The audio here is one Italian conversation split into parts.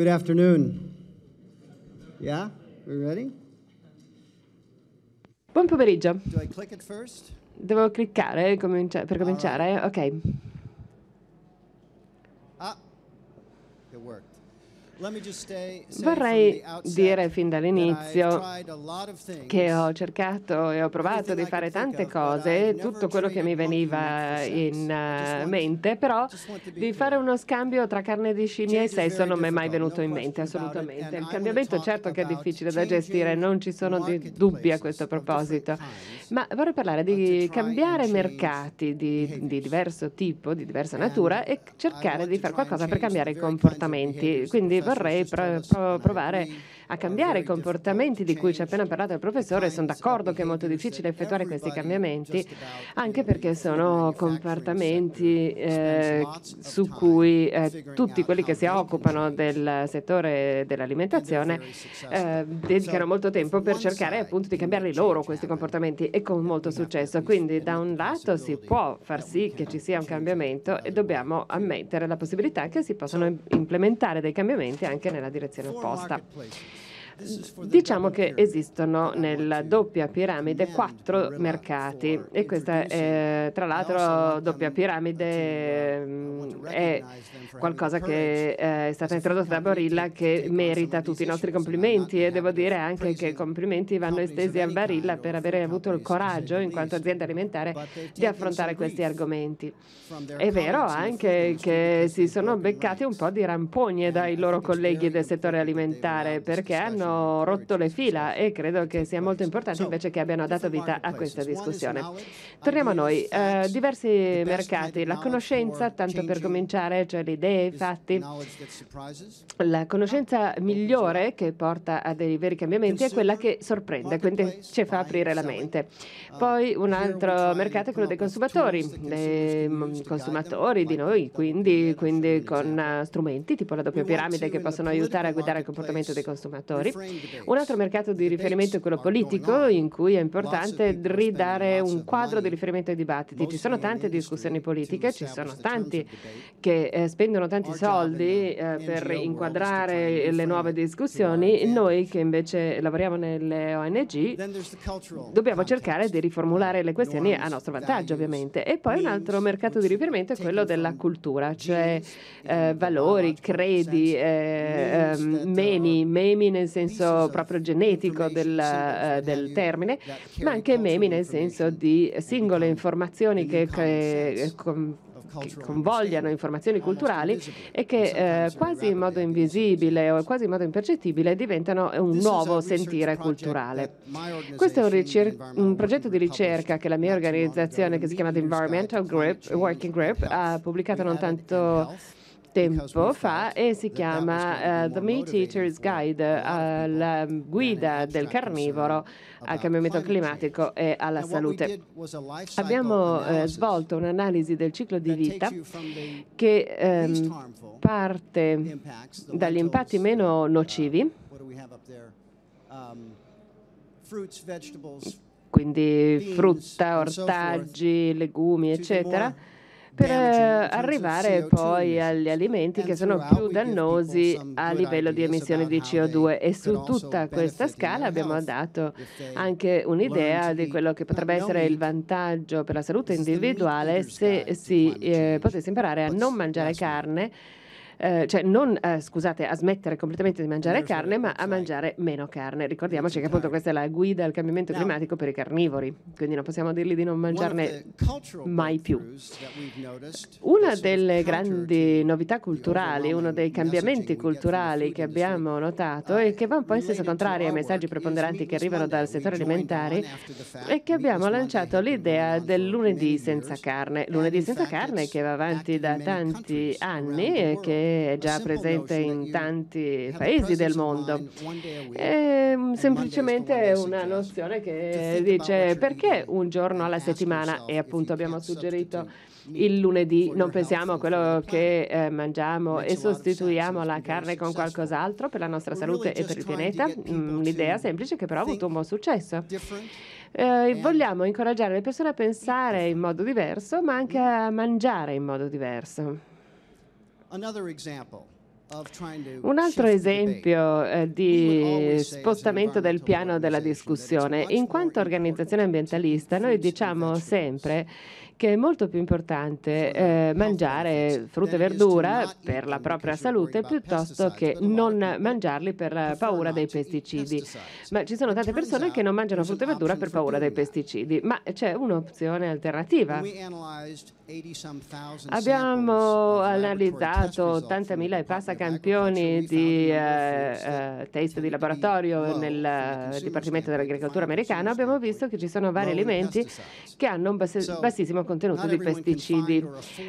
Good afternoon. Yeah? We ready? Buon pomeriggio. Do I click it first? Devo cliccare eh, comincia- per ah. cominciare? Ok. Ah, it worked. Vorrei dire fin dall'inizio che ho cercato e ho provato di fare tante cose, tutto quello che mi veniva in eh, mente, però di fare uno scambio tra carne di scimmia e sesso non mi è mai venuto in mente, assolutamente. Il cambiamento certo che è difficile da gestire, non ci sono dubbi a questo proposito. Ma vorrei parlare di cambiare mercati di, di, diverso tipo, di diversa natura e cercare di fare qualcosa per cambiare i comportamenti. Quindi vorrei pr- provare a cambiare i comportamenti di cui ci ha appena parlato il professore. Sono d'accordo che è molto difficile effettuare questi cambiamenti, anche perché sono comportamenti eh, su cui eh, tutti quelli che si occupano del settore dell'alimentazione eh, dedicano molto tempo per cercare appunto di cambiarli loro questi comportamenti e con molto successo. Quindi da un lato si può far sì che ci sia un cambiamento e dobbiamo ammettere la possibilità che si possano implementare dei cambiamenti anche nella direzione opposta. Diciamo che esistono nella doppia piramide quattro mercati e questa è, tra l'altro doppia piramide uh, mm, uh, è qualcosa che eh, è stata introdotta da Barilla che merita tutti i nostri complimenti e devo dire anche che i complimenti vanno estesi a Barilla per aver avuto il coraggio in quanto azienda alimentare di affrontare questi argomenti. È vero anche che si sono beccati un po' di rampogne dai loro colleghi del settore alimentare perché hanno hanno rotto le fila e credo che sia molto importante invece che abbiano dato vita a questa discussione. Torniamo a noi. Eh, diversi mercati, la conoscenza, tanto per cominciare, cioè le idee, i fatti, la conoscenza ah, oh, migliore che porta a dei veri cambiamenti è quella che sorprende, quindi ci fa aprire la mente. Um, Poi un altro mercato è quello dei consumatori, dei mm, consumatori di noi, quindi, quindi con strumenti tipo la doppia piramide che possono aiutare a guidare il comportamento dei consumatori settori. Un altro mercato di riferimento è quello politico, in cui è importante ridare un quadro di riferimento ai dibattiti. Ci sono tante discussioni politiche, ci sono tanti che eh, spendono tanti soldi eh, per inquadrare le nuove discussioni. Noi che invece lavoriamo nelle ONG dobbiamo cercare di riformulare le questioni a nostro vantaggio, ovviamente. E poi un altro mercato di riferimento è quello della cultura, cioè eh, valori, credi, eh, ehm, meni, memi nel senso senso proprio genetico del, eh, del termine, ma anche memi nel senso di singole informazioni che, eh, che con, che convogliano informazioni culturali e che eh, quasi in modo invisibile o quasi in modo impercettibile diventano un nuovo sentire culturale. Questo è un, ricer- un, progetto di ricerca che la mia organizzazione, che si chiama The Environmental Group, Working Group, ha pubblicato non tanto tempo fa e si chiama uh, The Meat Eater's Guide, uh, la guida del carnivoro al cambiamento climatico e alla salute. Abbiamo uh, svolto un'analisi del ciclo di vita che ehm, uh, uh, um, parte dagli impatti meno nocivi quindi frutta, ortaggi, legumi, eccetera, per arrivare poi agli alimenti che sono più dannosi a livello di emissioni di CO2 e su tutta questa scala abbiamo dato anche un'idea di quello che potrebbe essere il vantaggio per la salute individuale se si eh, potesse imparare a non mangiare carne eh, cioè non eh, scusate, a smettere completamente di mangiare carne, ma a ecco, mangiare meno carne. Ricordiamoci che appunto eh, questa è la guida al cambiamento climatico per i carnivori, quindi non possiamo dirgli di non mangiarne mai più. Una delle grandi novità culturali, uno dei cambiamenti culturali che abbiamo notato e che va un po' in senso contrario ai messaggi preponderanti che arrivano dal settore alimentare è che abbiamo lanciato l'idea del lunedì senza carne. Lunedì senza carne che va avanti da tanti anni e che è già presente in tanti paesi del mondo. È ehm, semplicemente una nozione che dice perché un giorno alla settimana, e appunto abbiamo suggerito il lunedì, non pensiamo a quello che eh, mangiamo e sostituiamo la carne con qualcos'altro per la nostra salute e per il pianeta. Un'idea mm, semplice che però ha avuto un buon successo. Eh, vogliamo incoraggiare le persone a pensare in modo diverso, ma anche a mm. mangiare in modo diverso. Un altro esempio eh, di spostamento del piano della discussione. In quanto organizzazione ambientalista, noi diciamo sempre che è molto più importante eh, mangiare frutta e verdura per la propria salute piuttosto che non mangiarli per la paura dei pesticidi. Ma ci sono tante persone che non mangiano frutta e verdura per paura dei pesticidi, ma c'è un'opzione alternativa. Abbiamo analizzato 80.000 e passa campioni di eh, eh test di laboratorio nel eh, Dipartimento dell'Agricoltura americano. Abbiamo visto che ci sono vari alimenti che hanno un bassissimo contenuto di pesticidi.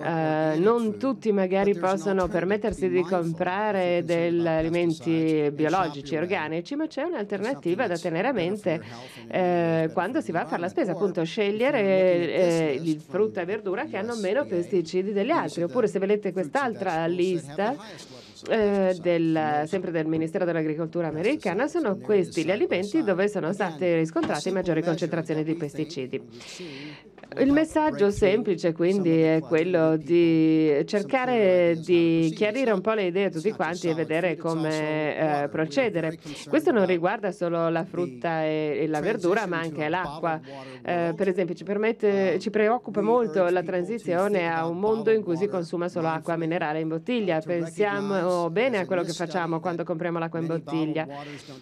Eh, non tutti magari possono permettersi di comprare degli alimenti biologici, organici, ma c'è un'alternativa da tenere a mente eh, quando si va a fare la spesa, appunto scegliere eh, frutta e verdura che hanno hanno meno pesticidi degli altri. Oppure se vedete quest'altra lista eh, del, sempre del Ministero dell'Agricoltura americana sono questi gli alimenti dove sono state riscontrate maggiori concentrazioni di pesticidi. Il messaggio semplice quindi è quello di cercare di esatto. chiarire un po' le idee a tutti esatto, quanti e esatto. vedere come eh, procedere. Questo non riguarda solo la frutta e, e la verdura ma anche l'acqua. Eh, per esempio ci, permette, um, ci preoccupa molto la transizione a un mondo in cui si consuma solo acqua minerale in bottiglia. Pensiamo bene a quello che facciamo quando compriamo l'acqua in bottiglia.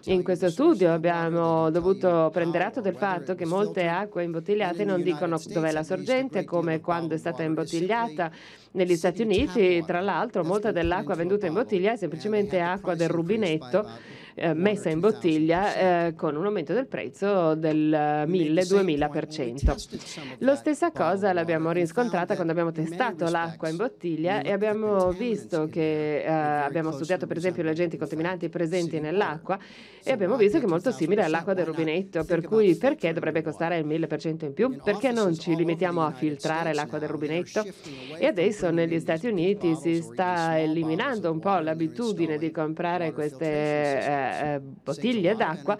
In questo studio abbiamo dovuto prendere atto del fatto che molte acque imbottigliate non dicono dov'è la sorgente, come quando è stata imbottigliata. Negli Stati Uniti, tra l'altro, molta dell'acqua venduta in bottiglia è semplicemente acqua del rubinetto eh, messa in bottiglia eh, con un aumento del prezzo del 1000-2000%. Lo stessa diciamo cosa l'abbiamo riscontrata quando abbiamo testato l'acqua in bottiglia e abbiamo visto che eh, abbiamo studiato per esempio gli agenti contaminanti presenti nell'acqua eh, e abbiamo visto che è molto simile all'acqua del rubinetto, per cui perché dovrebbe costare il 1000% in più? Perché non ci limitiamo a filtrare l'acqua del rubinetto? E adesso negli Stati Uniti si sta eliminando un po' l'abitudine di comprare queste eh, eh, bottiglie d'acqua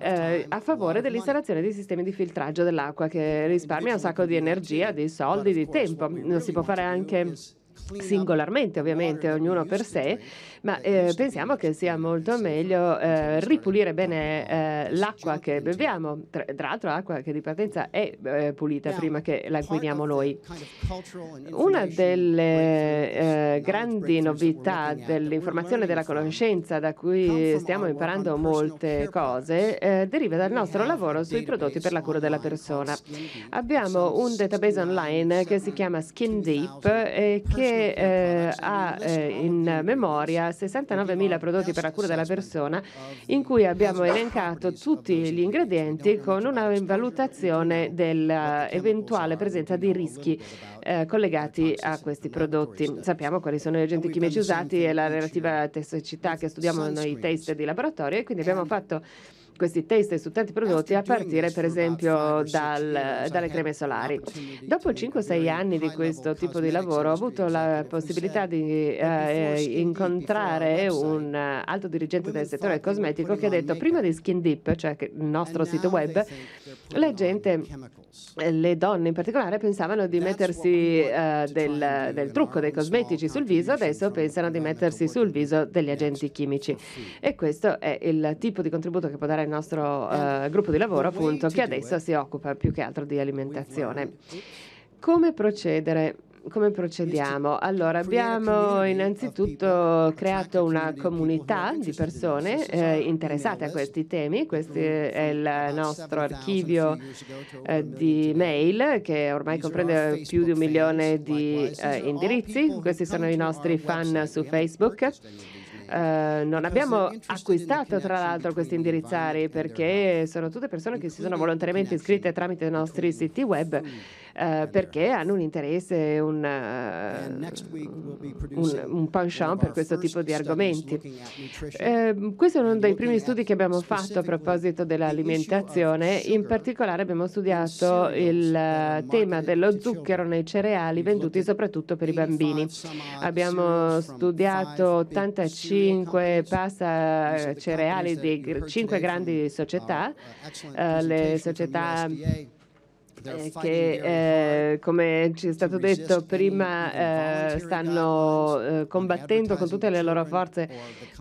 eh, a favore dell'installazione di sistemi di filtraggio dell'acqua che risparmia un sacco di energia, di soldi, di tempo. Si può fare anche singolarmente ovviamente, ognuno per sé, ma eh, pensiamo che sia molto meglio eh, ripulire bene eh, l'acqua che beviamo, tra, l'altro l'acqua che di partenza è eh, pulita prima che la inquiniamo noi. Una delle eh, grandi novità dell'informazione e della conoscenza da cui stiamo imparando molte cose eh, deriva dal nostro lavoro sui prodotti per la cura della persona. Abbiamo un database online che si chiama Skin Deep e che che eh, ha eh, in memoria 69.000 prodotti per la cura della persona in cui abbiamo elencato tutti gli ingredienti con una valutazione dell'eventuale eh, presenza di rischi eh, collegati a questi prodotti. Sappiamo quali sono gli agenti chimici usati e la relativa tossicità che studiamo nei test di laboratorio e quindi abbiamo fatto questi test su tanti prodotti a partire per esempio dal, dalle creme solari. Dopo 5-6 anni di questo tipo di lavoro ho avuto la possibilità di eh, eh, eh incontrare eh, un alto dirigente del settore cosmetico che ha detto prima di Skin Deep, cioè il nostro sito web, la gente, le donne in particolare, pensavano di mettersi eh, del, del trucco dei cosmetici sul viso, adesso pensano di mettersi sul viso degli agenti chimici. E questo è il tipo di contributo che può dare il nostro eh, gruppo di lavoro appunto che adesso si occupa più che altro di alimentazione. Come procedere? Come procediamo? Allora, abbiamo innanzitutto creato una comunità di persone eh, interessate a questi temi. Questo è eh, il nostro archivio eh, di mail che ormai comprende più di un milione di eh, indirizzi. Questi sono i nostri fan su Facebook. Eh, non abbiamo acquistato tra l'altro questi indirizzari perché sono tutte persone che si sono volontariamente iscritte tramite i nostri siti web eh, eh, perché hanno un interesse, un, eh, un, un penchant per questo tipo di argomenti. Eh, questo è uno dei primi studi che abbiamo fatto a proposito dell'alimentazione, in particolare abbiamo studiato il tema dello zucchero nei cereali venduti soprattutto per i bambini. Abbiamo studiato 85 pasta cereali di 5 grandi società, eh, le società eh, che, eh, come ci è stato detto prima, eh, stanno eh, combattendo con tutte le loro forze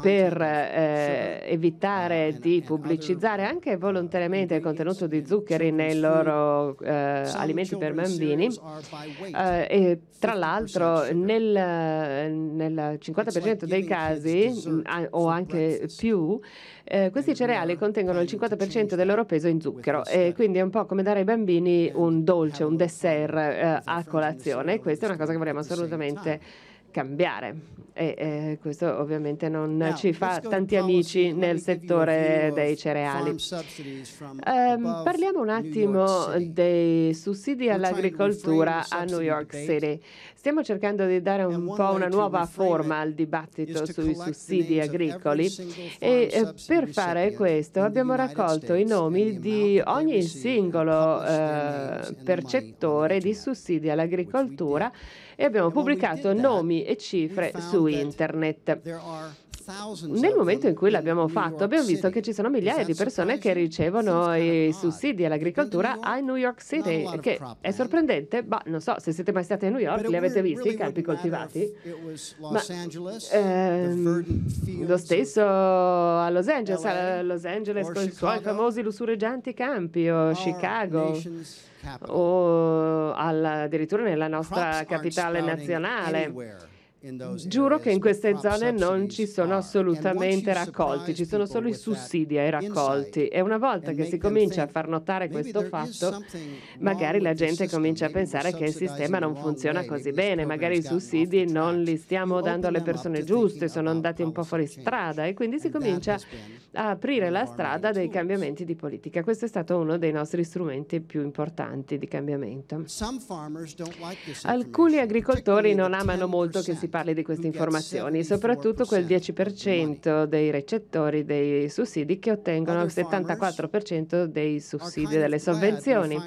per eh, uh, evitare di pubblicizzare anche volontariamente il contenuto di zuccheri nei loro eh, alimenti per bambini. e tra l'altro, nel, nel 50% dei casi, mm, o anche più, eh, questi cereali contengono il 50% del loro peso in zucchero e eh, quindi è un po' come dare ai bambini un dolce, un dessert eh, a colazione questa è una cosa che vogliamo assolutamente cambiare e eh, questo ovviamente non Now, ci fa tanti amici nel settore dei cereali. Eh, parliamo un attimo dei sussidi all'agricoltura a New York City. Stiamo cercando di dare un po' una nuova forma al dibattito sui sussidi agricoli e per fare questo abbiamo raccolto i nomi di ogni singolo eh, percettore di sussidi all'agricoltura e abbiamo pubblicato nomi e cifre su internet. Nel momento in cui l'abbiamo fatto abbiamo visto che ci sono migliaia di persone che ricevono i sussidi all'agricoltura a New York City, che è sorprendente, ma non so se siete mai stati a New York, li avete visti i campi coltivati? Ma, ehm, lo stesso a Los Angeles, a Los Angeles con i suoi famosi lussureggianti campi o Chicago o alla, addirittura nella nostra capitale nazionale. Giuro che in queste zone non ci sono assolutamente raccolti, ci sono solo i sussidi ai raccolti e una volta che si comincia a far notare questo fatto, magari la gente comincia a pensare che il sistema non funziona così bene, magari i sussidi non li stiamo dando alle persone giuste, sono andati un po' fuori strada e quindi si comincia a aprire la strada dei cambiamenti di politica. Questo è stato uno dei nostri strumenti più importanti di cambiamento. Alcuni agricoltori non amano molto che si parli parli di queste informazioni, soprattutto quel 10% dei recettori dei sussidi che ottengono il 74% dei sussidi e delle sovvenzioni.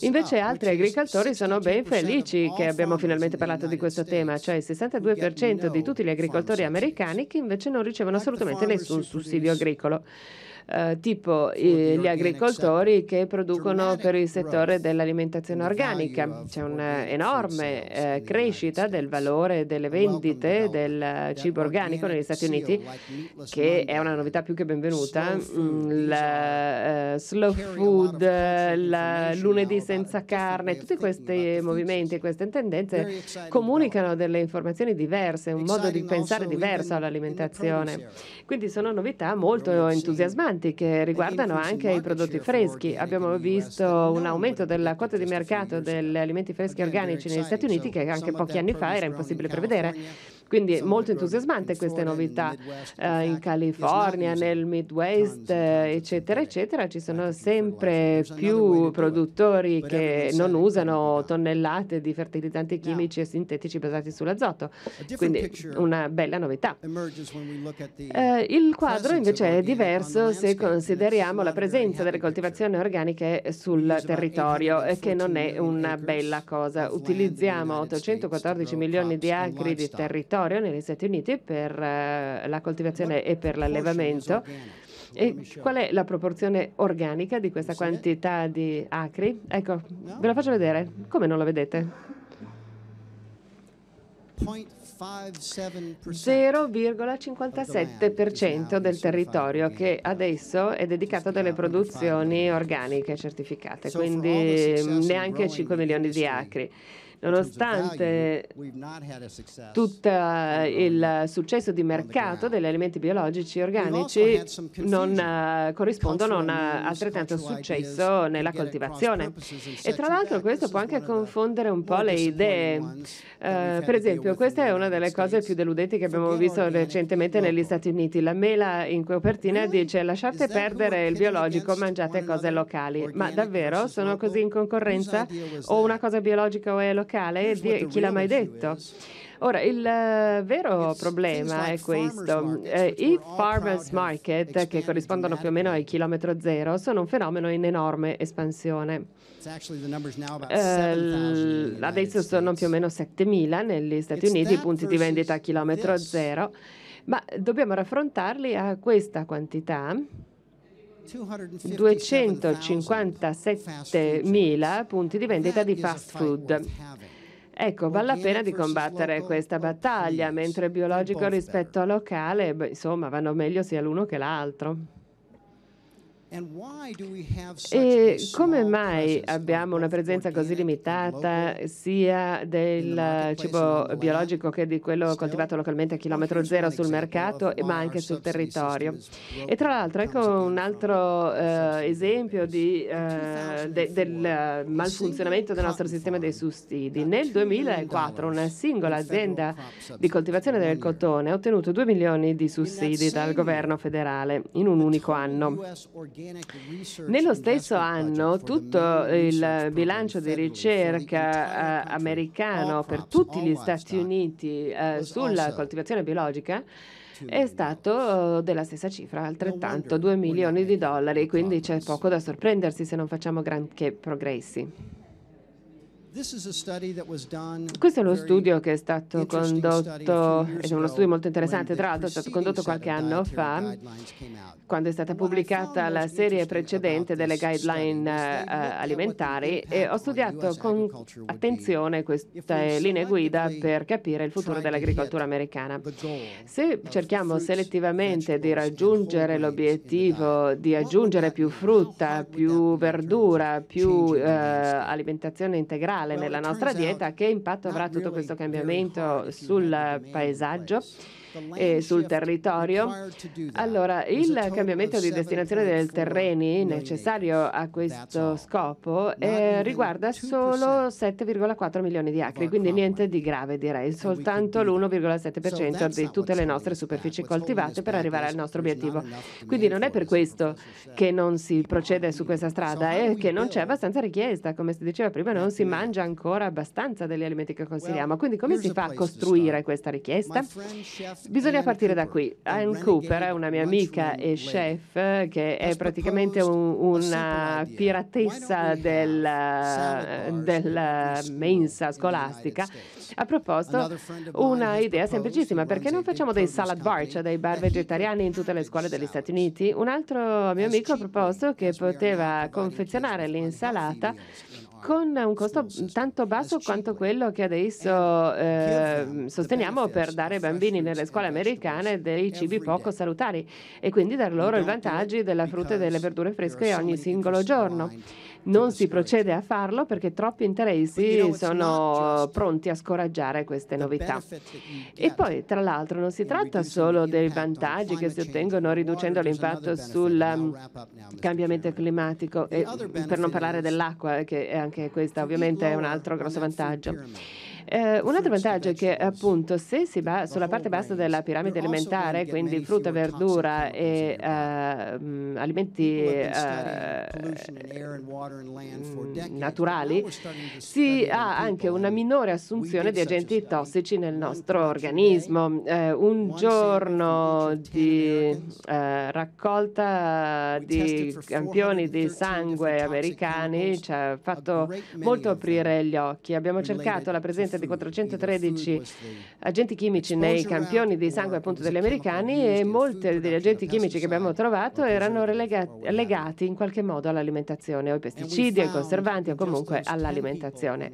Invece altri agricoltori sono ben felici che abbiamo finalmente parlato di questo tema, cioè il 62% di tutti gli agricoltori americani che invece non ricevono ecco, assolutamente nessun sussidio agricolo. Eh, tipo eh, gli agricoltori che cioè, producono per il settore dell'alimentazione organica. C'è un'enorme eh, eh crescita del valore delle vendite del eh, cibo organico negli Stati Uniti, che è una novità più che benvenuta. La, uh, slow food, mm, il lunedì senza carne, tutti questi movimenti e queste tendenze comunicano delle informazioni diverse, un modo di pensare diverso all'alimentazione. Quindi sono novità molto entusiasmanti importanti che riguardano anche i prodotti freschi. Abbiamo visto un aumento della quota di mercato degli alimenti freschi organici negli Stati Uniti che anche pochi anni fa era impossibile prevedere. Quindi molto entusiasmante queste novità eh, in California, nel Midwest, eccetera, eccetera. Ci sono sempre più produttori che non usano tonnellate di fertilizzanti chimici e sintetici basati sull'azoto. Quindi una bella novità. Eh, il quadro invece è diverso se consideriamo la presenza delle coltivazioni organiche sul territorio, eh, che non è una bella cosa. Utilizziamo 814 milioni di acri di territorio territorio negli Stati Uniti per eh, la coltivazione e per l'allevamento. E qual è la proporzione organica di questa quantità di acri? Ecco, ve la faccio vedere. Come non la vedete? 0,57% del territorio che adesso è dedicato a delle produzioni organiche certificate, quindi neanche 5 milioni di acri. Nonostante tutto eh, il successo di mercato degli alimenti biologici e organici non eh, corrispondono a eh, altrettanto successo nella coltivazione. E tra l'altro questo può anche confondere un po' le idee. Uh, per esempio, questa è una delle cose più deludenti che abbiamo visto recentemente negli Stati Uniti. La mela in copertina dice lasciate perdere il biologico, mangiate cose locali. Ma davvero sono così in concorrenza? O una cosa biologica o è locale? locale, chi l'ha mai detto? Ora, il eh, vero problema è questo. Eh, I farmers market, che corrispondono più o meno ai chilometro zero, sono un fenomeno in enorme espansione. adesso eh, sono più o meno 7.000 negli Stati Uniti, i punti di vendita a chilometro zero, ma dobbiamo raffrontarli a questa quantità 257.000 punti di vendita di fast food. Ecco, vale la pena di combattere questa battaglia, mentre biologico rispetto a locale, insomma, vanno meglio sia l'uno che l'altro. E come mai abbiamo una presenza così limitata sia del cibo biologico che di quello coltivato localmente a chilometro zero sul mercato, ma anche sul territorio? E tra l'altro ecco un altro eh, esempio di, eh, de, del malfunzionamento del nostro sistema dei sussidi. Nel 2004 una singola azienda di coltivazione del cotone ha ottenuto 2 milioni di sussidi dal governo federale in un unico anno. Nello stesso anno tutto il bilancio di ricerca eh, americano per tutti gli Stati Uniti eh, sulla coltivazione biologica è stato eh, della stessa cifra, altrettanto 2 milioni di dollari, quindi c'è poco da sorprendersi se non facciamo granché progressi. Questo è uno studio che è stato condotto, è uno studio molto interessante, tra l'altro è stato condotto qualche anno fa, quando è stata pubblicata la serie precedente delle guideline eh, alimentari e ho studiato con attenzione queste linee guida per capire il futuro dell'agricoltura americana. Se cerchiamo selettivamente di raggiungere l'obiettivo di aggiungere più frutta, più verdura, più eh, alimentazione integrale, minerale nella esatto, nostra dieta, che impatto avrà tutto questo cambiamento sul paesaggio? eh, sul territorio. Allora, il cambiamento di destinazione dei terreni necessario a questo scopo eh, riguarda solo 7,4 milioni di acri, quindi niente di grave direi, soltanto l'1,7% di tutte le nostre superfici coltivate per arrivare al nostro obiettivo. Quindi non è per questo che non si procede su questa strada, è che non c'è abbastanza richiesta, come si diceva prima, non si mangia ancora abbastanza degli alimenti che consigliamo. Quindi come si fa a costruire questa richiesta? Bisogna partire da qui. Anne Cooper è una mia amica e chef eh, che è praticamente un, una piratessa della, della eh, mensa scolastica. Ha proposto una idea semplicissima, perché non facciamo dei salad bar, cioè dei bar vegetariani in tutte le scuole degli Stati Uniti? Un altro mio amico ha proposto che poteva confezionare l'insalata con un costo tanto basso quanto quello che adesso eh, eh sosteniamo per dare ai bambini nelle scuole americane dei cibi poco salutari e quindi dar loro i vantaggi della frutta e delle verdure fresche ogni singolo giorno non si procede a farlo perché troppi interessi sono pronti a scoraggiare queste novità. E poi, tra l'altro, non si tratta solo dei vantaggi che si ottengono riducendo l'impatto sul ehm, cambiamento climatico, per non parlare dell'acqua, eh, che è anche questa ovviamente è un altro grosso vantaggio. Eh, un altro vantaggio è che appunto se si va sulla parte bassa della piramide alimentare, quindi frutta, verdura e uh, alimenti uh, naturali, si ha anche una minore assunzione di agenti tossici nel nostro organismo. Eh, un giorno di eh, raccolta di campioni di sangue americani ci ha fatto molto aprire gli occhi. Abbiamo cercato la presenza presenza di 413 agenti chimici nei campioni di sangue eh, appunto, degli americani e molti degli agenti chimici che abbiamo trovato erano relegati, legati in qualche modo all'alimentazione o ai pesticidi, ai conservanti o comunque all'alimentazione.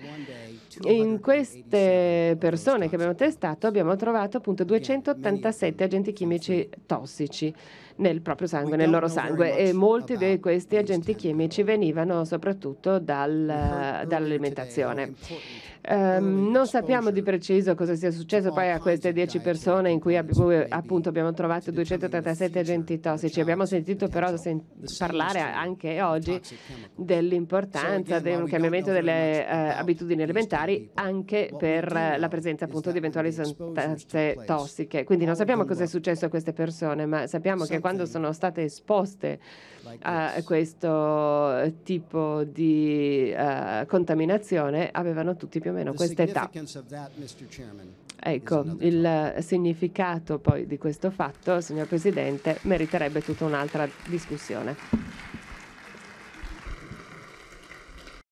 In queste persone che abbiamo testato abbiamo trovato appunto 287 agenti chimici tossici nel proprio sangue, nel loro sangue. E molti di questi agenti chimici venivano soprattutto dal, eh, eh, dall'alimentazione. Um, non sappiamo di preciso cosa sia successo poi a queste 10 persone in cui certo, ab- appunto abbiamo trovato 237 agenti certo, tossici. Abbiamo certo, sentito però sen- parlare anche oggi dell'importanza di un cambiamento delle uh, abitudini alimentari anche boh, per la presenza appunto di eventuali sostanze tossiche. Quindi non boh, sappiamo cosa è successo a queste persone, ma sappiamo che quando sono state esposte a questo tipo di uh, contaminazione avevano tutti più o meno questa età. Ecco, il significato poi di questo fatto, signor Presidente, meriterebbe tutta un'altra discussione.